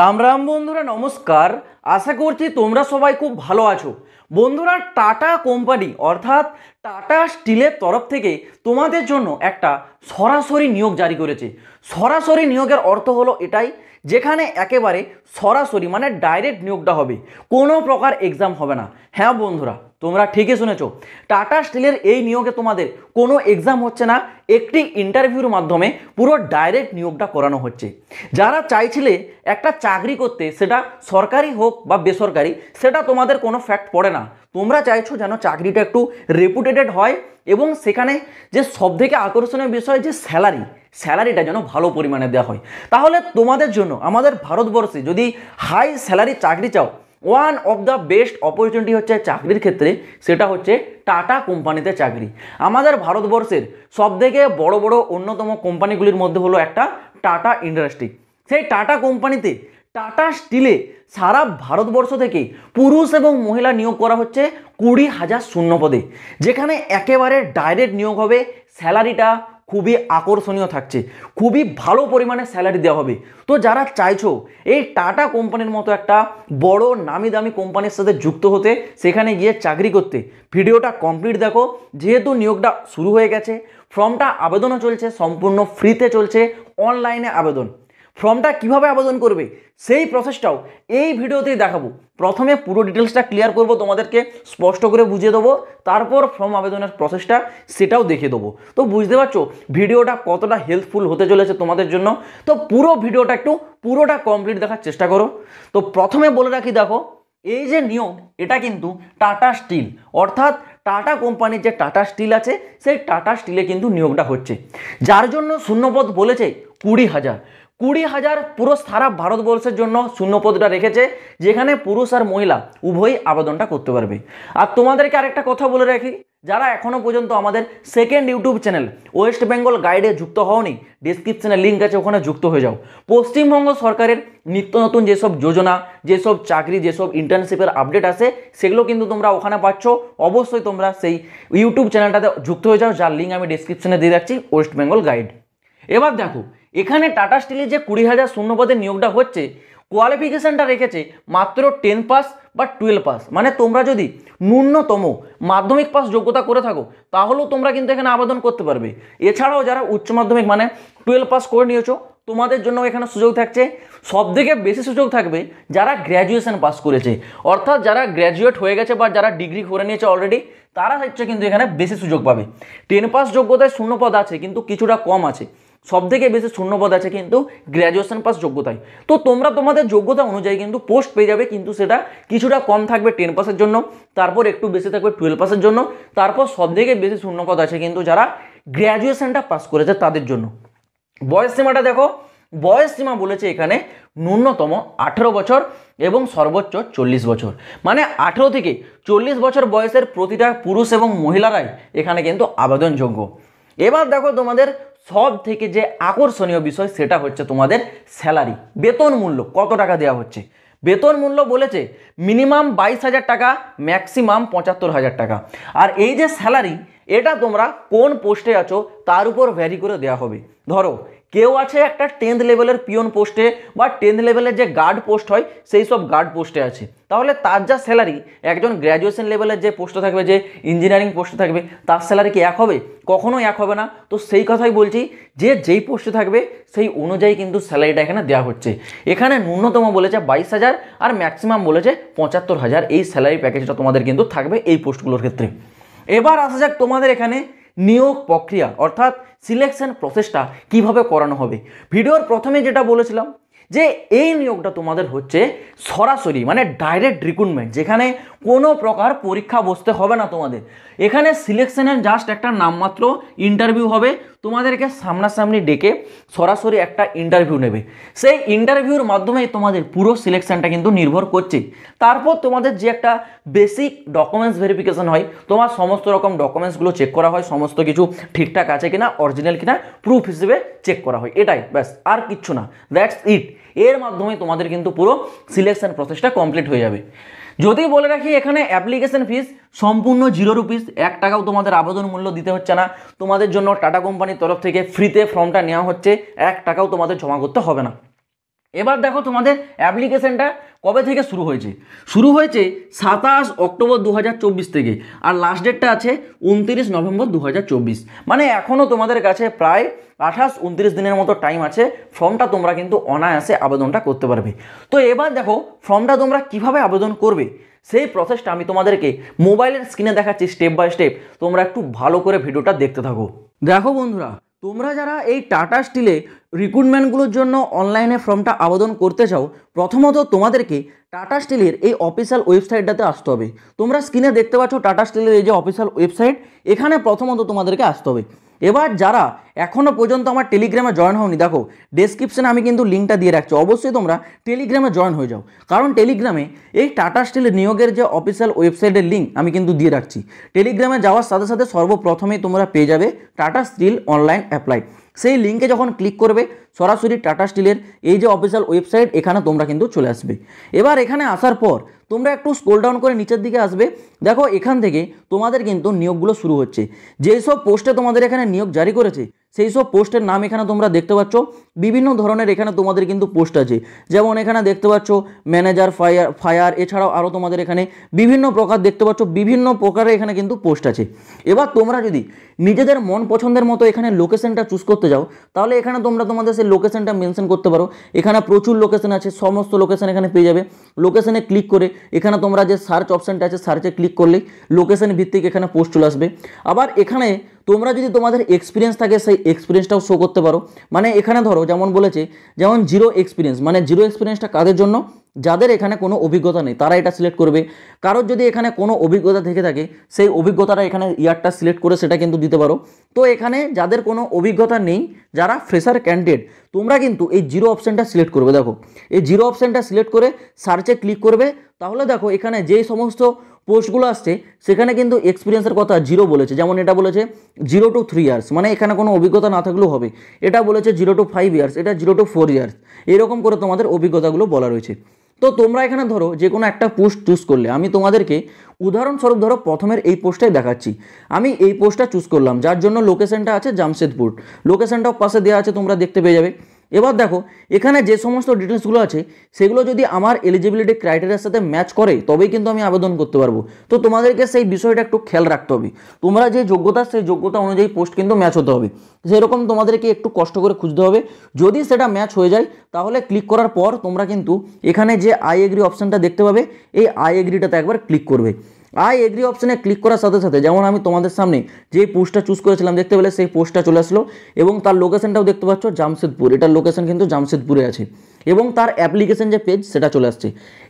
রাম রাম বন্ধুরা নমস্কার আশা করছি তোমরা সবাই খুব ভালো আছো বন্ধুরা টাটা কোম্পানি অর্থাৎ টাটা স্টিলের তরফ থেকে তোমাদের জন্য একটা সরাসরি নিয়োগ জারি করেছে সরাসরি নিয়োগের অর্থ হলো এটাই যেখানে একেবারে সরাসরি মানে ডাইরেক্ট নিয়োগটা হবে কোনো প্রকার এক্সাম হবে না হ্যাঁ বন্ধুরা তোমরা ঠিকই শুনেছ টাটা স্টিলের এই নিয়োগে তোমাদের কোনো এক্সাম হচ্ছে না একটি ইন্টারভিউর মাধ্যমে পুরো ডাইরেক্ট নিয়োগটা করানো হচ্ছে যারা চাইছিলে একটা চাকরি করতে সেটা সরকারি হোক বা বেসরকারি সেটা তোমাদের কোনো ফ্যাক্ট পড়ে না তোমরা চাইছো যেন চাকরিটা একটু রেপুটেটেড হয় এবং সেখানে যে সব থেকে আকর্ষণীয় বিষয় যে স্যালারি স্যালারিটা যেন ভালো পরিমাণে দেওয়া হয় তাহলে তোমাদের জন্য আমাদের ভারতবর্ষে যদি হাই স্যালারি চাকরি চাও one of the best opportunity হচ্ছে চাকরির ক্ষেত্রে সেটা হচ্ছে টাটা কোম্পানিতে চাকরি আমাদের ভারতবর্ষের সবথেকে বড় বড় অন্যতম কোম্পানিগুলির মধ্যে হলো একটা টাটা ইন্ডাস্ট্রি সেই টাটা কোম্পানিতে টাটা স্টিলে সারা ভারতবর্ষ থেকে পুরুষ এবং মহিলা নিয়োগ করা হচ্ছে কুড়ি হাজার শূন্য পদে যেখানে একেবারে ডাইরেক্ট নিয়োগ হবে স্যালারিটা খুবই আকর্ষণীয় থাকছে খুবই ভালো পরিমাণে স্যালারি দেওয়া হবে তো যারা চাইছো এই টাটা কোম্পানির মতো একটা বড় নামি দামি কোম্পানির সাথে যুক্ত হতে সেখানে গিয়ে চাকরি করতে ভিডিওটা কমপ্লিট দেখো যেহেতু নিয়োগটা শুরু হয়ে গেছে ফর্মটা আবেদনও চলছে সম্পূর্ণ ফ্রিতে চলছে অনলাইনে আবেদন ফর্মটা কিভাবে আবেদন করবে সেই প্রসেসটাও এই ভিডিওতেই দেখাবো প্রথমে পুরো ডিটেলসটা ক্লিয়ার করব তোমাদেরকে স্পষ্ট করে বুঝিয়ে দেবো তারপর ফর্ম আবেদনের প্রসেসটা সেটাও দেখিয়ে দেবো তো বুঝতে পারছো ভিডিওটা কতটা হেল্পফুল হতে চলেছে তোমাদের জন্য তো পুরো ভিডিওটা একটু পুরোটা কমপ্লিট দেখার চেষ্টা করো তো প্রথমে বলে রাখি দেখো এই যে নিয়ম এটা কিন্তু টাটা স্টিল অর্থাৎ টাটা কোম্পানির যে টাটা স্টিল আছে সেই টাটা স্টিলে কিন্তু নিয়োগটা হচ্ছে যার জন্য শূন্যপদ বলেছে কুড়ি হাজার কুড়ি হাজার পুরুষ সারা ভারতবর্ষের জন্য শূন্যপদটা রেখেছে যেখানে পুরুষ আর মহিলা উভয়ই আবেদনটা করতে পারবে আর তোমাদেরকে আরেকটা কথা বলে রাখি যারা এখনও পর্যন্ত আমাদের second YouTube channel West Bengal গাইডে যুক্ত হওনি ডিসক্রিপশানে লিঙ্ক আছে ওখানে যুক্ত হয়ে যাও পশ্চিমবঙ্গ সরকারের নিত্য নতুন যেসব যোজনা যেসব চাকরি যেসব ইন্টার্নশিপের আপডেট আছে সেগুলো কিন্তু তোমরা ওখানে পাচ্ছ অবশ্যই তোমরা সেই ইউটিউব চ্যানেলটাতে যুক্ত হয়ে যাও যার লিঙ্ক আমি ডিসক্রিপশানে দিয়ে রাখছি ওয়েস্ট বেঙ্গল গাইড এবার দেখো এখানে টাটা স্টিলের যে কুড়ি হাজার শূন্যপদের নিয়োগটা হচ্ছে কোয়ালিফিকেশানটা রেখেছে মাত্র টেন পাস বা টুয়েলভ পাস মানে তোমরা যদি ন্যূনতম মাধ্যমিক পাস যোগ্যতা করে থাকো তাহলেও তোমরা কিন্তু এখানে আবেদন করতে পারবে এছাড়াও যারা উচ্চ মাধ্যমিক মানে টুয়েলভ পাস করে নিয়েছো তোমাদের জন্য এখানে সুযোগ থাকছে সব থেকে বেশি সুযোগ থাকবে যারা গ্র্যাজুয়েশন পাস করেছে অর্থাৎ যারা গ্র্যাজুয়েট হয়ে গেছে বা যারা ডিগ্রি করে নিয়েছে অলরেডি তারা হচ্ছে কিন্তু এখানে বেশি সুযোগ পাবে টেন পাস যোগ্যতায় শূন্য পদ আছে কিন্তু কিছুটা কম আছে সবথেকে বেশি শূন্যপদ আছে কিন্তু গ্র্যাজুয়েশন পাস যোগ্যতায় তো তোমরা তোমাদের যোগ্যতা অনুযায়ী কিন্তু পোস্ট পেয়ে যাবে কিন্তু সেটা কিছুটা কম থাকবে টেন পাসের জন্য তারপর একটু বেশি থাকবে টুয়েলভ পাসের জন্য তারপর সবথেকে বেশি শূন্যপদ আছে কিন্তু যারা গ্র্যাজুয়েশনটা পাস করেছে তাদের জন্য বয়স সীমাটা দেখো বয়স সীমা বলেছে এখানে ন্যূনতম আঠেরো বছর এবং সর্বোচ্চ চল্লিশ বছর মানে আঠেরো থেকে চল্লিশ বছর বয়সের প্রতিটা পুরুষ এবং মহিলারাই এখানে কিন্তু আবেদনযোগ্য এবার দেখো তোমাদের সব থেকে যে আকর্ষণীয় বিষয় সেটা হচ্ছে তোমাদের স্যালারি বেতন মূল্য কত টাকা দেওয়া হচ্ছে বেতন মূল্য বলেছে মিনিমাম বাইশ হাজার টাকা ম্যাক্সিমাম পঁচাত্তর হাজার টাকা আর এই যে স্যালারি এটা তোমরা কোন পোস্টে আছো তার উপর ভ্যারি করে দেওয়া হবে ধরো কেউ আছে একটা টেন্থ লেভেলের পিয়ন পোস্টে বা টেন্থ লেভেলের যে গার্ড পোস্ট হয় সেই সব গার্ড পোস্টে আছে তাহলে তার যা স্যালারি একজন গ্র্যাজুয়েশন লেভেলের যে পোস্টে থাকবে যে ইঞ্জিনিয়ারিং পোস্টে থাকবে তার স্যালারি কি এক হবে কখনোই এক হবে না তো সেই কথাই বলছি যে যেই পোস্টে থাকবে সেই অনুযায়ী কিন্তু স্যালারিটা এখানে দেওয়া হচ্ছে এখানে ন্যূনতম বলেছে বাইশ হাজার আর ম্যাক্সিমাম বলেছে পঁচাত্তর হাজার এই স্যালারি প্যাকেজটা তোমাদের কিন্তু থাকবে এই পোস্টগুলোর ক্ষেত্রে এবার আসা যাক তোমাদের এখানে নিয়োগ প্রক্রিয়া অর্থাৎ সিলেকশন প্রসেসটা কিভাবে করানো হবে ভিডিওর প্রথমে যেটা বলেছিলাম যে এই নিয়োগটা তোমাদের হচ্ছে সরাসরি মানে ডাইরেক্ট রিক্রুটমেন্ট যেখানে কোনো প্রকার পরীক্ষা বসতে হবে না তোমাদের এখানে সিলেকশনের জাস্ট একটা নামমাত্র ইন্টারভিউ হবে তোমাদেরকে সামনাসামনি ডেকে সরাসরি একটা ইন্টারভিউ নেবে সেই ইন্টারভিউর মাধ্যমে তোমাদের পুরো সিলেকশনটা কিন্তু নির্ভর করছে তারপর তোমাদের যে একটা বেসিক ডকুমেন্টস ভেরিফিকেশন হয় তোমার সমস্ত রকম ডকুমেন্টসগুলো চেক করা হয় সমস্ত কিছু ঠিকঠাক আছে কিনা অরিজিনাল কিনা প্রুফ হিসেবে চেক করা হয় এটাই ব্যাস আর কিচ্ছু না দ্যাটস ইট এর মাধ্যমে তোমাদের কিন্তু পুরো সিলেকশান প্রসেসটা কমপ্লিট হয়ে যাবে যদি বলে রাখি এখানে অ্যাপ্লিকেশন ফিস সম্পূর্ণ জিরো রুপিস এক টাকাও তোমাদের আবেদন মূল্য দিতে হচ্ছে না তোমাদের জন্য টাটা কোম্পানির তরফ থেকে ফ্রিতে ফর্মটা নেওয়া হচ্ছে এক টাকাও তোমাদের জমা করতে হবে না এবার দেখো তোমাদের অ্যাপ্লিকেশানটা কবে থেকে শুরু হয়েছে শুরু হয়েছে সাতাশ অক্টোবর দু থেকে আর লাস্ট ডেটটা আছে উনতিরিশ নভেম্বর দু মানে এখনও তোমাদের কাছে প্রায় আঠাশ উনত্রিশ দিনের মতো টাইম আছে ফর্মটা তোমরা কিন্তু অনায়াসে আবেদনটা করতে পারবে তো এবার দেখো ফর্মটা তোমরা কিভাবে আবেদন করবে সেই প্রসেসটা আমি তোমাদেরকে মোবাইলের স্ক্রিনে দেখাচ্ছি স্টেপ বাই স্টেপ তোমরা একটু ভালো করে ভিডিওটা দেখতে থাকো দেখো বন্ধুরা তোমরা যারা এই টাটা স্টিলে রিক্রুটমেন্টগুলোর জন্য অনলাইনে ফর্মটা আবেদন করতে চাও প্রথমত তোমাদেরকে টাটা স্টিলের এই অফিসিয়াল ওয়েবসাইটটাতে আসতে হবে তোমরা স্ক্রিনে দেখতে পাচ্ছ টাটা স্টিলের এই যে অফিসিয়াল ওয়েবসাইট এখানে প্রথমত তোমাদেরকে আসতে হবে এবার যারা এখনও পর্যন্ত আমার টেলিগ্রামে জয়েন হওনি দেখো ডেসক্রিপশানে আমি কিন্তু লিঙ্কটা দিয়ে রাখছি অবশ্যই তোমরা টেলিগ্রামে জয়েন হয়ে যাও কারণ টেলিগ্রামে এই টাটা স্টিলের নিয়োগের যে অফিসিয়াল ওয়েবসাইটের লিঙ্ক আমি কিন্তু দিয়ে রাখছি টেলিগ্রামে যাওয়ার সাথে সাথে সর্বপ্রথমেই তোমরা পেয়ে যাবে টাটা স্টিল অনলাইন অ্যাপ্লাই সেই লিঙ্কে যখন ক্লিক করবে সরাসরি টাটা স্টিলের এই যে অফিসিয়াল ওয়েবসাইট এখানে তোমরা কিন্তু চলে আসবে এবার এখানে আসার পর তোমরা একটু স্কোল ডাউন করে নিচের দিকে আসবে দেখো এখান থেকে তোমাদের কিন্তু নিয়োগগুলো শুরু হচ্ছে যেই সব পোস্টে তোমাদের এখানে নিয়োগ জারি করেছে সেই সব পোস্টের নাম এখানে তোমরা দেখতে পাচ্ছ বিভিন্ন ধরনের এখানে তোমাদের কিন্তু পোস্ট আছে যেমন এখানে দেখতে পাচ্ছ ম্যানেজার ফায়ার ফায়ার এছাড়াও আরও তোমাদের এখানে বিভিন্ন প্রকার দেখতে পাচ্ছ বিভিন্ন প্রকারের এখানে কিন্তু পোস্ট আছে এবার তোমরা যদি নিজেদের মন পছন্দের মতো এখানে লোকেশনটা চুজ করতে যাও তাহলে এখানে তোমরা তোমাদের সেই লোকেশানটা মেনশন করতে পারো এখানে প্রচুর লোকেশান আছে সমস্ত লোকেশান এখানে পেয়ে যাবে লোকেশানে ক্লিক করে এখানে তোমরা যে সার্চ অপশানটা আছে সার্চে ক্লিক করলেই লোকেশান ভিত্তিক এখানে পোস্ট চলে আসবে আবার এখানে তোমরা যদি তোমাদের এক্সপিরিয়েন্স থাকে সেই এক্সপিরিয়েন্সটাও শো করতে পারো মানে এখানে ধরো যেমন বলেছে যেমন জিরো এক্সপিরিয়েন্স মানে জিরো এক্সপিরিয়েন্সটা কাদের জন্য যাদের এখানে কোনো অভিজ্ঞতা নেই তারা এটা সিলেক্ট করবে কারোর যদি এখানে কোনো অভিজ্ঞতা থেকে থাকে সেই অভিজ্ঞতাটা এখানে ইয়ারটা সিলেক্ট করে সেটা কিন্তু দিতে পারো তো এখানে যাদের কোনো অভিজ্ঞতা নেই যারা ফ্রেশার ক্যান্ডিডেট তোমরা কিন্তু এই জিরো অপশানটা সিলেক্ট করবে দেখো এই জিরো অপশানটা সিলেক্ট করে সার্চে ক্লিক করবে তাহলে দেখো এখানে যেই সমস্ত পোস্টগুলো আসছে সেখানে কিন্তু এক্সপিরিয়েন্সের কথা জিরো বলেছে যেমন এটা বলেছে জিরো টু থ্রি ইয়ার্স মানে এখানে কোনো অভিজ্ঞতা না থাকলেও হবে এটা বলেছে জিরো টু ফাইভ ইয়ার্স এটা জিরো টু ফোর ইয়ার্স এরকম করে তোমাদের অভিজ্ঞতাগুলো বলা রয়েছে তো তোমরা এখানে ধরো যে কোনো একটা পোস্ট চুজ করলে আমি তোমাদেরকে উদাহরণস্বরূপ ধরো প্রথমের এই পোস্টটাই দেখাচ্ছি আমি এই পোস্টটা চুজ করলাম যার জন্য লোকেশনটা আছে জামশেদপুর লোকেশনটাও পাশে দেওয়া আছে তোমরা দেখতে পেয়ে যাবে এবার দেখো এখানে যে সমস্ত ডিটেলসগুলো আছে সেগুলো যদি আমার এলিজিবিলিটি ক্রাইটেরিয়ার সাথে ম্যাচ করে তবেই কিন্তু আমি আবেদন করতে পারবো তো তোমাদেরকে সেই বিষয়টা একটু খেয়াল রাখতে হবে তোমরা যে যোগ্যতা সেই যোগ্যতা অনুযায়ী পোস্ট কিন্তু ম্যাচ হতে হবে সেরকম তোমাদেরকে একটু কষ্ট করে খুঁজতে হবে যদি সেটা ম্যাচ হয়ে যায় তাহলে ক্লিক করার পর তোমরা কিন্তু এখানে যে আই এগ্রি অপশানটা দেখতে পাবে এই আই এগ্রিটাতে একবার ক্লিক করবে আই এগ্রি অপশানে ক্লিক করার সাথে সাথে যেমন আমি তোমাদের সামনে যে পোস্টটা চুজ করেছিলাম দেখতে পেলে সেই পোস্টটা চলে আসলো এবং তার লোকেশনটাও দেখতে পাচ্ছ জামশেদপুর এটার লোকেশন কিন্তু জামশেদপুরে আছে এবং তার অ্যাপ্লিকেশন যে পেজ সেটা চলে আসছে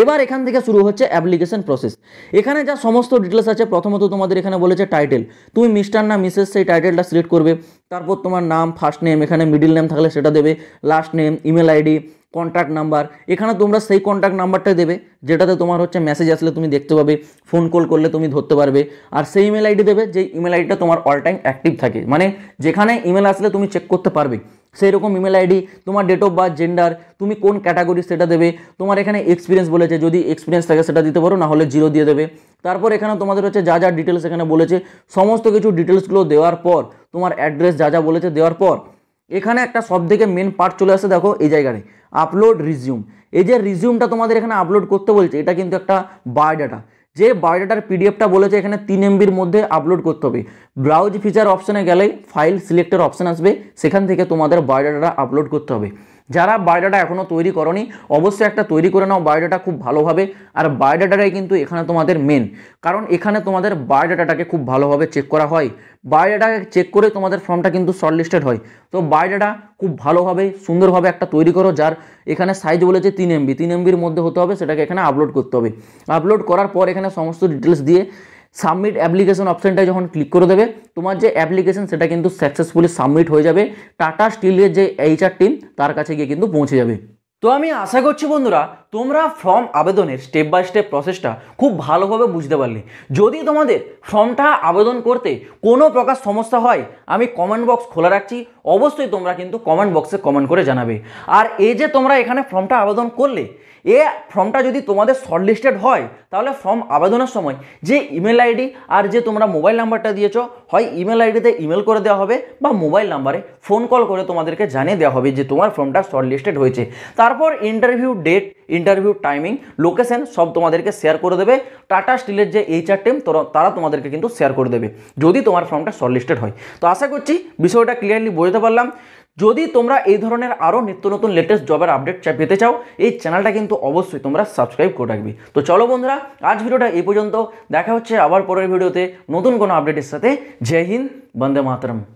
এবার এখান থেকে শুরু হচ্ছে অ্যাপ্লিকেশন প্রসেস এখানে যা সমস্ত ডিটেলস আছে প্রথমত তোমাদের এখানে বলেছে টাইটেল তুমি মিস্টার না মিসেস সেই টাইটেলটা সিলেক্ট করবে তারপর তোমার নাম ফার্স্ট নেম এখানে মিডিল নেম থাকলে সেটা দেবে last name email ID contact number এখানে তোমরা সেই কন্ট্যাক্ট নাম্বারটা দেবে যেটাতে তোমার হচ্ছে মেসেজ আসলে তুমি দেখতে পাবে ফোন কল করলে তুমি ধরতে পারবে আর সেই ইমেল আইডি দেবে যে ইমেল আইডিটা তোমার অল টাইম অ্যাক্টিভ থাকে মানে যেখানে ইমেল আসলে তুমি চেক করতে পারবে সেই রকম ইমেল আইডি তোমার ডেট অফ বার্থ জেন্ডার তুমি কোন ক্যাটাগরি সেটা দেবে তোমার এখানে এক্সপিরিয়েন্স বলেছে যদি এক্সপিরিয়েন্স থাকে সেটা দিতে পারো নাহলে জিরো দিয়ে দেবে তারপর এখানে তোমাদের হচ্ছে যা যা ডিটেলস এখানে বলেছে সমস্ত কিছু ডিটেলসগুলো দেওয়ার পর তোমার অ্যাড্রেস যা যা বলেছে দেওয়ার পর এখানে একটা সব থেকে মেন পার্ট চলে আসে দেখো এই জায়গায় আপলোড রিজিউম এই যে রিজিউমটা তোমাদের এখানে আপলোড করতে বলছে এটা কিন্তু একটা বায়োডাটা যে বায়োডাটার পিডিএফটা বলেছে এখানে তিন এমবির মধ্যে আপলোড করতে হবে ব্রাউজ ফিচার অপশানে গেলে ফাইল সিলেক্টের অপশান আসবে সেখান থেকে তোমাদের বায়োডাটাটা আপলোড করতে হবে যারা বায়োডাটা এখনও তৈরি করনি অবশ্যই একটা তৈরি করে নাও বায়োডাটা খুব ভালোভাবে আর বায়োডাটাটাই কিন্তু এখানে তোমাদের মেন কারণ এখানে তোমাদের বায়োডাটাটাকে খুব ভালোভাবে চেক করা হয় বায়োডাটাকে চেক করে তোমাদের ফর্মটা কিন্তু শর্টলিস্টেড হয় তো বায়োডাটা খুব ভালোভাবে সুন্দরভাবে একটা তৈরি করো যার এখানে সাইজ বলেছে তিন এমবি তিন এমবির মধ্যে হতে হবে সেটাকে এখানে আপলোড করতে হবে আপলোড করার পর এখানে সমস্ত ডিটেলস দিয়ে সাবমিট অ্যাপ্লিকেশন অপশানটা যখন ক্লিক করে দেবে তোমার যে অ্যাপ্লিকেশন সেটা কিন্তু সাকসেসফুলি সাবমিট হয়ে যাবে টাটা স্টিলের যে এইচআর টিম তার কাছে গিয়ে কিন্তু পৌঁছে যাবে তো আমি আশা করছি বন্ধুরা তোমরা ফর্ম আবেদনের স্টেপ বাই স্টেপ প্রসেসটা খুব ভালোভাবে বুঝতে পারলে যদি তোমাদের ফর্মটা আবেদন করতে কোনো প্রকার সমস্যা হয় আমি কমেন্ট বক্স খোলা রাখছি অবশ্যই তোমরা কিন্তু কমেন্ট বক্সে কমেন্ট করে জানাবে আর এই যে তোমরা এখানে ফর্মটা আবেদন করলে এ ফর্মটা যদি তোমাদের শর্টলিস্টেড হয় তাহলে ফর্ম আবেদনের সময় যে ইমেল আইডি আর যে তোমরা মোবাইল নাম্বারটা দিয়েছ হয় ইমেল আইডিতে ইমেল করে দেওয়া হবে বা মোবাইল নাম্বারে ফোন কল করে তোমাদেরকে জানিয়ে দেওয়া হবে যে তোমার ফর্মটা শর্টলিস্টেড হয়েছে তারপর interview date interview timing location সব তোমাদেরকে শেয়ার করে দেবে টাটা স্টিলের যে এইচআর টিম তারা তোমাদেরকে কিন্তু শেয়ার করে দেবে যদি তোমার ফর্মটা শর্টলিস্টেড হয় তো আশা করছি বিষয়টা ক্লিয়ারলি বোঝাতে পারলাম যদি তোমরা এই ধরনের আরও নিত্য নতুন লেটেস্ট জবের আপডেট পেতে চাও এই চ্যানেলটা কিন্তু অবশ্যই তোমরা সাবস্ক্রাইব করে রাখবে তো চলো বন্ধুরা আজ ভিডিওটা এই পর্যন্ত দেখা হচ্ছে আবার পরের ভিডিওতে নতুন কোনো আপডেটের সাথে জয় হিন্দ বন্দে মাতরম